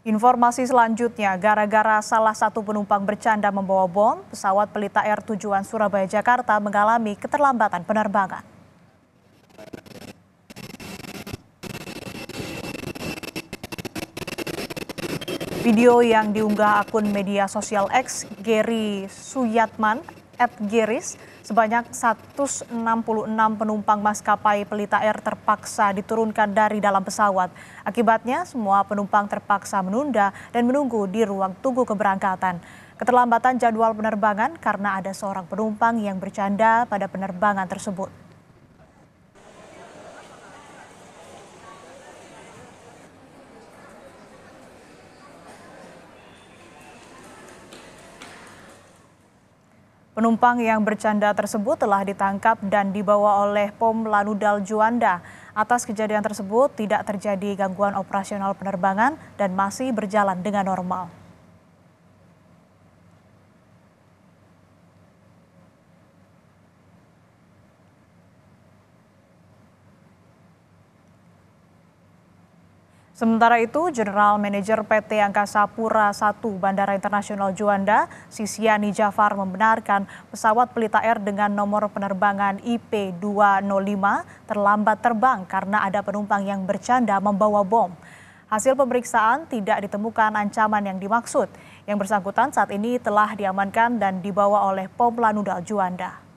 Informasi selanjutnya, gara-gara salah satu penumpang bercanda membawa bom, pesawat Pelita Air tujuan Surabaya Jakarta mengalami keterlambatan penerbangan. Video yang diunggah akun media sosial X Gary Suyatman at Giris, sebanyak 166 penumpang maskapai Pelita Air terpaksa diturunkan dari dalam pesawat. Akibatnya, semua penumpang terpaksa menunda dan menunggu di ruang tunggu keberangkatan. Keterlambatan jadwal penerbangan karena ada seorang penumpang yang bercanda pada penerbangan tersebut. Penumpang yang bercanda tersebut telah ditangkap dan dibawa oleh POM Lanudal Juanda. Atas kejadian tersebut tidak terjadi gangguan operasional penerbangan dan masih berjalan dengan normal. Sementara itu, General Manager PT Angkasa Pura I Bandara Internasional Juanda, Sisiani Jafar membenarkan pesawat Pelita Air dengan nomor penerbangan IP205 terlambat terbang karena ada penumpang yang bercanda membawa bom. Hasil pemeriksaan tidak ditemukan ancaman yang dimaksud. Yang bersangkutan saat ini telah diamankan dan dibawa oleh Pom Lanudal Juanda.